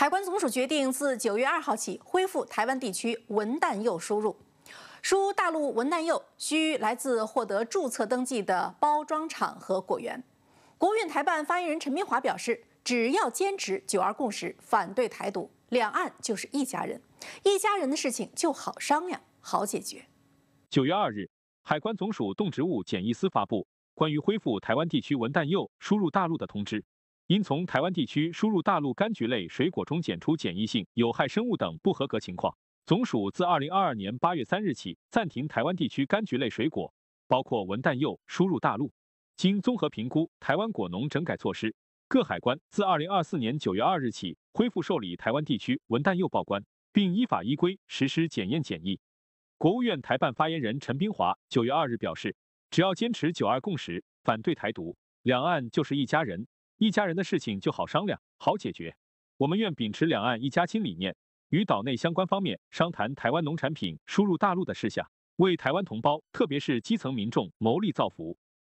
海关总署决定自九月二号起恢复台湾地区文旦柚输入，输大陆文旦柚需来自获得注册登记的包装厂和果园。国务院台办发言人陈明华表示，只要坚持九二共识，反对台独，两岸就是一家人，一家人的事情就好商量、好解决。九月二日，海关总署动植物检疫司发布关于恢复台湾地区文旦柚输入大陆的通知。因从台湾地区输入大陆柑橘类水果中检出检疫性有害生物等不合格情况，总署自二零二二年八月三日起暂停台湾地区柑橘类水果，包括文旦柚，输入大陆。经综合评估，台湾果农整改措施，各海关自二零二四年九月二日起恢复受理台湾地区文旦柚报关，并依法依规实施检验检疫。国务院台办发言人陈冰华九月二日表示，只要坚持九二共识，反对台独，两岸就是一家人。一家人的事情就好商量、好解决。我们愿秉持两岸一家亲理念，与岛内相关方面商谈台湾农产品输入大陆的事项，为台湾同胞特别是基层民众谋利造福。